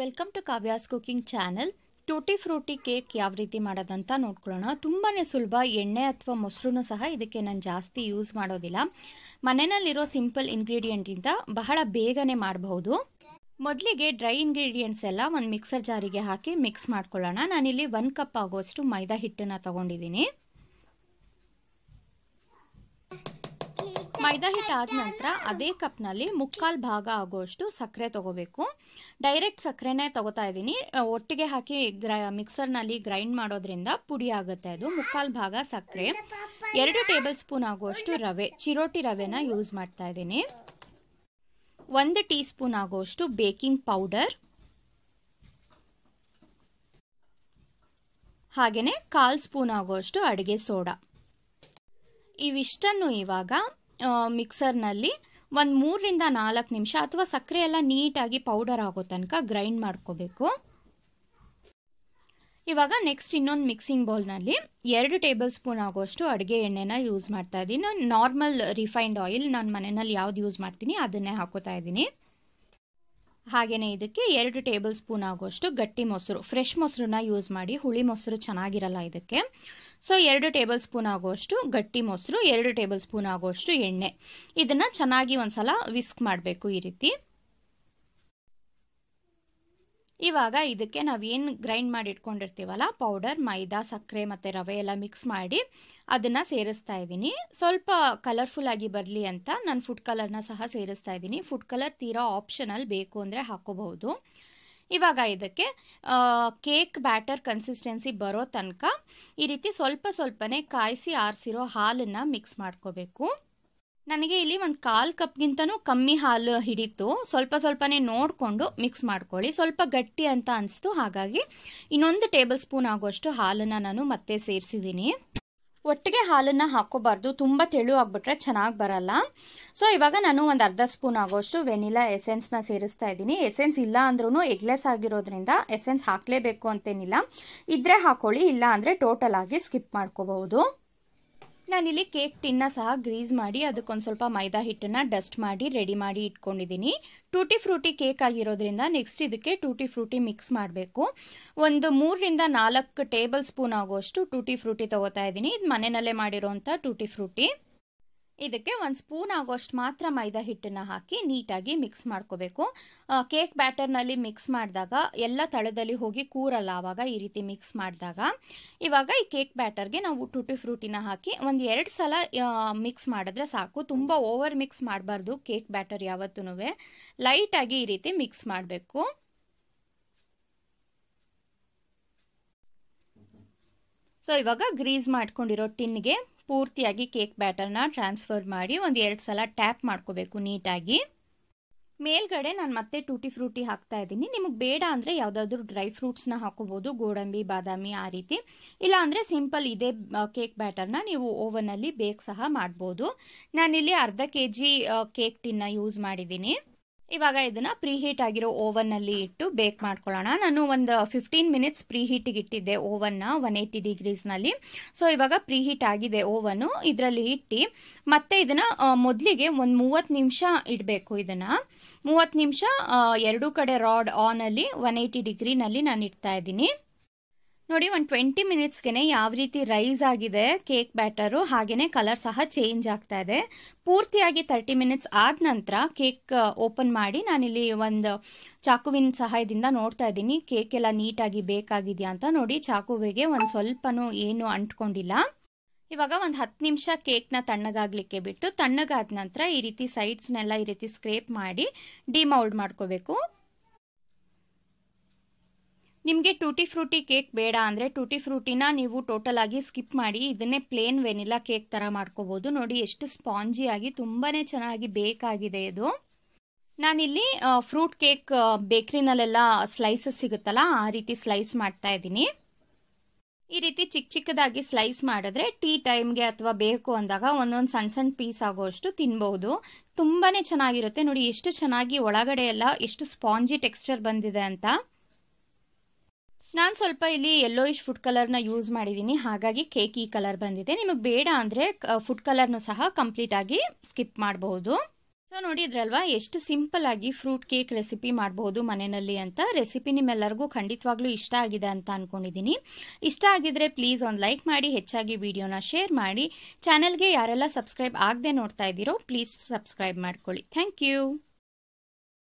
welcome to Kavya's cooking channel tutti frutti cake ಯಾವ ರೀತಿ ಮಾಡೋದಂತ ನೋಡ್ಕೊಳ್ಳೋಣ ತುಂಬಾ ಸುಲಭ ಎಣ್ಣೆ ಅಥವಾ ಮೊಸರು ಸಹ ಇದಕ್ಕೆ ನಾನು ಜಾಸ್ತಿ ಯೂಸ್ ಮಾಡೋದಿಲ್ಲ ಮನೆಯಲ್ಲಿರೋ ಸಿಂಪಲ್ ಇಂಗ್ರೀಡಿಯೆಂಟಿಂದ ಬಹಳ ಬೇಗನೆ ಮಾಡಬಹುದು ಮೊದಲಿಗೆ ಡ್ರೈ ಇಂಗ್ರೀಡಿಯೆಂಟ್ಸ್ ಎಲ್ಲ ಒಂದು ಮಿಕ್ಸರ್ ಜಾರಿಗೆ ಹಾಕಿ ಮಿಕ್ಸ್ ಮಾಡ್ಕೊಳ್ಳೋಣ ನಾನಿಲ್ಲಿ ಒನ್ ಕಪ್ ಆಗೋಷ್ಟು ಮೈದಾ ಹಿಟ್ಟನ್ನು ತಗೊಂಡಿದ್ದೀನಿ ಮೈದಾ ಹಿಟ್ಟು ಆದ ನಂತರ ಅದೇ ಕಪ್ನಲ್ಲಿ ಮುಕ್ಕಾಲು ಭಾಗ ಆಗುವಷ್ಟು ಸಕ್ಕರೆ ತಗೋಬೇಕು ಡೈರೆಕ್ಟ್ ಸಕ್ಕರೆನೇ ತಗೋತಾ ಇದ್ದೀನಿ ಒಟ್ಟಿಗೆ ಹಾಕಿ ಗ್ರ ಮಿಕ್ಸರ್ನಲ್ಲಿ ಗ್ರೈಂಡ್ ಮಾಡೋದ್ರಿಂದ ಪುಡಿ ಆಗುತ್ತೆ ಅದು ಮುಕ್ಕಾಲು ಭಾಗ ಸಕ್ಕರೆ ಎರಡು ಟೇಬಲ್ ಸ್ಪೂನ್ ಆಗುವಷ್ಟು ರವೆ ಚಿರೋಟಿ ರವೆನ ಯೂಸ್ ಮಾಡ್ತಾ ಇದ್ದೀನಿ ಒಂದು ಟೀ ಸ್ಪೂನ್ ಆಗುವಷ್ಟು ಬೇಕಿಂಗ್ ಪೌಡರ್ ಹಾಗೆಯೇ ಕಾಲು ಸ್ಪೂನ್ ಆಗುವಷ್ಟು ಅಡುಗೆ ಸೋಡಾ ಇವಿಷ್ಟನ್ನು ಇವಾಗ ಮಿಕ್ಸರ್ನಲ್ಲಿ ಒಂದು ಮೂರರಿಂದ ನಾಲ್ಕು ನಿಮಿಷ ಅಥವಾ ಸಕ್ಕರೆ ಎಲ್ಲ ನೀಟಾಗಿ ಪೌಡರ್ ಆಗೋ ತನಕ ಗ್ರೈಂಡ್ ಮಾಡ್ಕೋಬೇಕು ಇವಾಗ ನೆಕ್ಸ್ಟ್ ಇನ್ನೊಂದು ಮಿಕ್ಸಿಂಗ್ ಬೌಲ್ನಲ್ಲಿ ಎರಡು ಟೇಬಲ್ ಸ್ಪೂನ್ ಆಗೋಷ್ಟು ಅಡುಗೆ ಎಣ್ಣೆನ ಯೂಸ್ ಮಾಡ್ತಾ ಇದ್ದೀನಿ ನಾರ್ಮಲ್ ರಿಫೈನ್ಡ್ ಆಯಿಲ್ ನಾನು ಮನೆಯಲ್ಲಿ ಯಾವ್ದು ಯೂಸ್ ಮಾಡ್ತೀನಿ ಅದನ್ನೇ ಹಾಕೋತಾ ಇದ್ದೀನಿ ಹಾಗೆಯೇ ಇದಕ್ಕೆ ಎರಡು ಟೇಬಲ್ ಸ್ಪೂನ್ ಆಗುವಷ್ಟು ಗಟ್ಟಿ ಮೊಸರು ಫ್ರೆಶ್ ಮೊಸರನ್ನ ಯೂಸ್ ಮಾಡಿ ಹುಳಿ ಮೊಸರು ಚೆನ್ನಾಗಿರಲ್ಲ ಇದಕ್ಕೆ ಸೊ ಎರಡು ಟೇಬಲ್ ಸ್ಪೂನ್ ಆಗುವಷ್ಟು ಗಟ್ಟಿ ಮೊಸರು ಎರಡು ಟೇಬಲ್ ಸ್ಪೂನ್ ಆಗುವಷ್ಟು ಎಣ್ಣೆ ಇದನ್ನು ಚೆನ್ನಾಗಿ ಸಲ ವಿಸ್ಕ್ ಮಾಡಬೇಕು ಈ ರೀತಿ ಇವಾಗ ಇದಕ್ಕೆ ನಾವೇನು ಗ್ರೈಂಡ್ ಮಾಡಿ ಇಟ್ಕೊಂಡಿರ್ತೀವಲ್ಲ ಪೌಡರ್ ಮೈದಾ ಸಕ್ಕರೆ ಮತ್ತು ರವೆ ಎಲ್ಲ ಮಿಕ್ಸ್ ಮಾಡಿ ಅದನ್ನು ಸೇರಿಸ್ತಾ ಇದ್ದೀನಿ ಸ್ವಲ್ಪ ಕಲರ್ಫುಲ್ ಆಗಿ ಬರಲಿ ಅಂತ ನಾನು ಫುಡ್ ಕಲರ್ನ ಸಹ ಸೇರಿಸ್ತಾ ಇದ್ದೀನಿ ಫುಡ್ ಕಲರ್ ತೀರಾ ಆಪ್ಷನಲ್ ಬೇಕು ಅಂದರೆ ಹಾಕೋಬಹುದು ಇವಾಗ ಇದಕ್ಕೆ ಕೇಕ್ ಬ್ಯಾಟರ್ ಕನ್ಸಿಸ್ಟೆನ್ಸಿ ಬರೋ ತನಕ ಈ ರೀತಿ ಸ್ವಲ್ಪ ಸ್ವಲ್ಪನೇ ಕಾಯಿಸಿ ಆರಿಸಿರೋ ಹಾಲನ್ನು ಮಿಕ್ಸ್ ಮಾಡ್ಕೋಬೇಕು ನನಗೆ ಇಲ್ಲಿ ಒಂದು ಕಾಲು ಕಪ್ಗಿಂತನೂ ಕಮ್ಮಿ ಹಾಲು ಹಿಡಿತು ಸ್ವಲ್ಪ ಸ್ವಲ್ಪನೇ ನೋಡಿಕೊಂಡು ಮಿಕ್ಸ್ ಮಾಡ್ಕೊಳ್ಳಿ ಸ್ವಲ್ಪ ಗಟ್ಟಿ ಅಂತ ಅನಿಸ್ತು ಹಾಗಾಗಿ ಇನ್ನೊಂದು ಟೇಬಲ್ ಸ್ಪೂನ್ ಆಗೋಷ್ಟು ಹಾಲನ್ನು ನಾನು ಮತ್ತೆ ಸೇರಿಸಿದ್ದೀನಿ ಒಟ್ಟಿಗೆ ಹಾಲನ್ನು ಹಾಕೋಬಾರ್ದು ತುಂಬ ತೆಳು ಆಗ್ಬಿಟ್ರೆ ಚೆನ್ನಾಗಿ ಬರಲ್ಲ ಸೊ ಇವಾಗ ನಾನು ಒಂದು ಅರ್ಧ ಸ್ಪೂನ್ ಆಗೋಷ್ಟು ವೆನಿಲಾ ಎಸೆನ್ಸ್ನ ಸೇರಿಸ್ತಾ ಇದ್ದೀನಿ ಎಸೆನ್ಸ್ ಇಲ್ಲ ಅಂದ್ರೂ ಎಗ್ಲೆಸ್ ಆಗಿರೋದ್ರಿಂದ ಎಸೆನ್ಸ್ ಹಾಕಲೇಬೇಕು ಅಂತೇನಿಲ್ಲ ಇದ್ರೆ ಹಾಕೊಳ್ಳಿ ಇಲ್ಲ ಅಂದರೆ ಟೋಟಲ್ ಆಗಿ ಸ್ಕಿಪ್ ಮಾಡ್ಕೋಬಹುದು ನಾನಿಲ್ಲಿ ಕೇಕ್ ಟಿನ್ನ ಸಹ ಗ್ರೀಸ್ ಮಾಡಿ ಅದಕ್ಕೊಂದು ಸ್ವಲ್ಪ ಮೈದಾ ಹಿಟ್ಟನ್ನು ಡಸ್ಟ್ ಮಾಡಿ ರೆಡಿ ಮಾಡಿ ಇಟ್ಕೊಂಡಿದ್ದೀನಿ ಟೂಟಿ ಫ್ರೂಟಿ ಕೇಕ್ ಆಗಿರೋದ್ರಿಂದ ನೆಕ್ಸ್ಟ್ ಇದಕ್ಕೆ ಟೂಟಿ ಫ್ರೂಟಿ ಮಿಕ್ಸ್ ಮಾಡಬೇಕು ಒಂದು ಮೂರರಿಂದ ನಾಲ್ಕು ಟೇಬಲ್ ಸ್ಪೂನ್ ಆಗುವಷ್ಟು ಟೂಟಿ ಫ್ರೂಟಿ ತಗೋತಾ ಇದ್ದೀನಿ ಇದು ಮನೆಯಲ್ಲೇ ಮಾಡಿರೋಂಥ ಟೂಟಿ ಫ್ರೂಟಿ ಇದಕ್ಕೆ ಒಂದು ಸ್ಪೂನ್ ಆಗೋಷ್ಟು ಮಾತ್ರ ಮೈದಾ ಹಿಟ್ಟನ್ನು ಹಾಕಿ ನೀಟಾಗಿ ಮಿಕ್ಸ್ ಮಾಡ್ಕೋಬೇಕು ಕೇಕ್ ಬ್ಯಾಟರ್ನಲ್ಲಿ ಮಿಕ್ಸ್ ಮಾಡಿದಾಗ ಎಲ್ಲ ತಳದಲ್ಲಿ ಹೋಗಿ ಕೂರಲ್ಲ ಆವಾಗ ಈ ರೀತಿ ಮಿಕ್ಸ್ ಮಾಡಿದಾಗ ಇವಾಗ ಈ ಕೇಕ್ ಬ್ಯಾಟರ್ಗೆ ನಾವು ಟೂಟಿ ಫ್ರೂಟಿನ ಹಾಕಿ ಒಂದು ಎರಡು ಸಲ ಮಿಕ್ಸ್ ಮಾಡಿದ್ರೆ ಸಾಕು ತುಂಬ ಓವರ್ ಮಿಕ್ಸ್ ಮಾಡಬಾರ್ದು ಕೇಕ್ ಬ್ಯಾಟರ್ ಯಾವತ್ತೂ ಲೈಟಾಗಿ ಈ ರೀತಿ ಮಿಕ್ಸ್ ಮಾಡಬೇಕು ಸೊ ಇವಾಗ ಗ್ರೀಸ್ ಮಾಡ್ಕೊಂಡಿರೋ ಟಿನ್ಗೆ ಪೂರ್ತಿಯಾಗಿ ಕೇಕ್ ಬ್ಯಾಟರ್ನ ಟ್ರಾನ್ಸ್ಫರ್ ಮಾಡಿ ಒಂದು ಎರಡು ಸಲ ಟ್ಯಾಪ್ ಮಾಡ್ಕೋಬೇಕು ನೀಟಾಗಿ ಮೇಲ್ಗಡೆ ನಾನು ಮತ್ತೆ ಟೂಟಿ ಫ್ರೂಟಿ ಹಾಕ್ತಾ ಇದ್ದೀನಿ ನಿಮಗೆ ಬೇಡ ಅಂದರೆ ಯಾವುದಾದ್ರೂ ಡ್ರೈ ಫ್ರೂಟ್ಸ್ನ ಹಾಕೋಬೋದು ಗೋಡಂಬಿ ಬಾದಾಮಿ ಆ ರೀತಿ ಇಲ್ಲ ಅಂದರೆ ಸಿಂಪಲ್ ಇದೇ ಕೇಕ್ ಬ್ಯಾಟರ್ನ ನೀವು ಓವನಲ್ಲಿ ಬೇಕ್ ಸಹ ಮಾಡ್ಬೋದು ನಾನಿಲ್ಲಿ ಅರ್ಧ ಕೆ ಜಿ ಕೇಕ್ ಟಿನ್ನ ಯೂಸ್ ಮಾಡಿದ್ದೀನಿ ಇವಾಗ ಇದನ್ನ ಹೀಟ್ ಆಗಿರೋ ಓವನ್ ನಲ್ಲಿ ಇಟ್ಟು ಬೇಕ್ ಮಾಡ್ಕೊಳ್ಳೋಣ ನಾನು ಒಂದು ಫಿಫ್ಟೀನ್ ಮಿನಿಟ್ಸ್ ಪ್ರೀ ಪ್ರೀಹೀಟಿಗೆ ಇಟ್ಟಿದ್ದೆ ನ ಒನ್ ಏಯ್ಟಿ ಡಿಗ್ರೀಸ್ ನಲ್ಲಿ ಸೊ ಇವಾಗ ಹೀಟ್ ಆಗಿದೆ ಓವನ್ ಇದರಲ್ಲಿ ಇಟ್ಟು ಮತ್ತೆ ಇದನ್ನ ಮೊದಲಿಗೆ ಒಂದು ಮೂವತ್ ನಿಮಿಷ ಇಡಬೇಕು ಇದನ್ನ ಮೂವತ್ ನಿಮಿಷ ಎರಡು ಕಡೆ ರಾಡ್ ಆನ್ ಅಲ್ಲಿ ಒನ್ ಏಯ್ಟಿ ಡಿಗ್ರಿನಲ್ಲಿ ನಾನು ಇಡ್ತಾ ಇದ್ದೀನಿ ನೋಡಿ ಒಂದು ಟ್ವೆಂಟಿ ಮಿನಿಟ್ಸ್ಗೆ ಯಾವ ರೀತಿ ರೈಸ್ ಆಗಿದೆ ಕೇಕ್ ಬ್ಯಾಟರು ಹಾಗೆಯೇ ಕಲರ್ ಸಹ ಚೇಂಜ್ ಆಗ್ತಾ ಇದೆ ಪೂರ್ತಿಯಾಗಿ ತರ್ಟಿ ಮಿನಿಟ್ಸ್ ಆದ ನಂತರ ಕೇಕ್ ಓಪನ್ ಮಾಡಿ ನಾನಿಲ್ಲಿ ಒಂದು ಚಾಕುವಿನ ಸಹಾಯದಿಂದ ನೋಡ್ತಾ ಇದ್ದೀನಿ ಕೇಕ್ ಎಲ್ಲ ನೀಟಾಗಿ ಬೇಕಾಗಿದೆಯಾ ಅಂತ ನೋಡಿ ಚಾಕುವಿಗೆ ಒಂದು ಸ್ವಲ್ಪನೂ ಏನು ಅಂಟ್ಕೊಂಡಿಲ್ಲ ಇವಾಗ ಒಂದು ಹತ್ತು ನಿಮಿಷ ಕೇಕ್ನ ತಣ್ಣಗಾಗಲಿಕ್ಕೆ ಬಿಟ್ಟು ತಣ್ಣಗಾದ ನಂತರ ಈ ರೀತಿ ಸೈಡ್ಸ್ನೆಲ್ಲ ಈ ರೀತಿ ಸ್ಕ್ರೇಪ್ ಮಾಡಿ ಡಿಮೌಲ್ಡ್ ಮಾಡ್ಕೋಬೇಕು ನಿಮಗೆ ಟೂಟಿ ಫ್ರೂಟಿ ಕೇಕ್ ಬೇಡ ಅಂದರೆ ಟೂಟಿ ಫ್ರೂಟಿನ ನೀವು ಟೋಟಲ್ ಆಗಿ ಸ್ಕಿಪ್ ಮಾಡಿ ಇದನ್ನೇ ಪ್ಲೇನ್ ವೆನಿಲಾ ಕೇಕ್ ಥರ ಮಾಡ್ಕೋಬೋದು ನೋಡಿ ಎಷ್ಟು ಸ್ಪಾಂಜಿ ಆಗಿ ತುಂಬಾ ಚೆನ್ನಾಗಿ ಬೇಕಾಗಿದೆ ಇದು ನಾನಿಲ್ಲಿ ಫ್ರೂಟ್ ಕೇಕ್ ಬೇಕ್ರಿನಲ್ಲೆಲ್ಲ ಸ್ಲೈಸಸ್ ಸಿಗುತ್ತಲ್ಲ ಆ ರೀತಿ ಸ್ಲೈಸ್ ಮಾಡ್ತಾ ಇದ್ದೀನಿ ಈ ರೀತಿ ಚಿಕ್ಕ ಚಿಕ್ಕದಾಗಿ ಸ್ಲೈಸ್ ಮಾಡಿದ್ರೆ ಟೀ ಟೈಮ್ಗೆ ಅಥವಾ ಬೇಕು ಅಂದಾಗ ಒಂದೊಂದು ಸಣ್ಣ ಸಣ್ಣ ಪೀಸ್ ಆಗೋಷ್ಟು ತಿನ್ಬಹುದು ತುಂಬಾನೇ ಚೆನ್ನಾಗಿರುತ್ತೆ ನೋಡಿ ಎಷ್ಟು ಚೆನ್ನಾಗಿ ಒಳಗಡೆ ಎಲ್ಲ ಎಷ್ಟು ಸ್ಪಾಂಜಿ ಟೆಕ್ಸ್ಚರ್ ಬಂದಿದೆ ಅಂತ ನಾನು ಸ್ವಲ್ಪ ಇಲ್ಲಿ ಯೆಲ್ಲೋಯಿಶ್ ಫುಡ್ ಕಲರ್ನ ಯೂಸ್ ಮಾಡಿದ್ದೀನಿ ಹಾಗಾಗಿ ಕೇಕ್ ಈ ಕಲರ್ ಬಂದಿದೆ ನಿಮಗೆ ಬೇಡ ಅಂದರೆ ಫುಡ್ ಕಲರ್ನ ಸಹ ಕಂಪ್ಲೀಟ್ ಆಗಿ ಸ್ಕಿಪ್ ಮಾಡಬಹುದು ಸೊ ನೋಡಿದ್ರಲ್ವಾ ಎಷ್ಟು ಸಿಂಪಲ್ ಆಗಿ ಫ್ರೂಟ್ ಕೇಕ್ ರೆಸಿಪಿ ಮಾಡಬಹುದು ಮನೆಯಲ್ಲಿ ಅಂತ ರೆಸಿಪಿ ನಿಮ್ಮೆಲ್ಲರಿಗೂ ಖಂಡಿತವಾಗ್ಲೂ ಇಷ್ಟ ಆಗಿದೆ ಅಂತ ಅನ್ಕೊಂಡಿದ್ದೀನಿ ಇಷ್ಟ ಆಗಿದ್ರೆ ಪ್ಲೀಸ್ ಒಂದು ಲೈಕ್ ಮಾಡಿ ಹೆಚ್ಚಾಗಿ ವಿಡಿಯೋನ ಶೇರ್ ಮಾಡಿ ಚಾನೆಲ್ಗೆ ಯಾರೆಲ್ಲ ಸಬ್ಸ್ಕ್ರೈಬ್ ಆಗದೆ ನೋಡ್ತಾ ಇದ್ದೀರೋ ಪ್ಲೀಸ್ ಸಬ್ಸ್ಕ್ರೈಬ್ ಮಾಡ್ಕೊಳ್ಳಿ ಥ್ಯಾಂಕ್ ಯು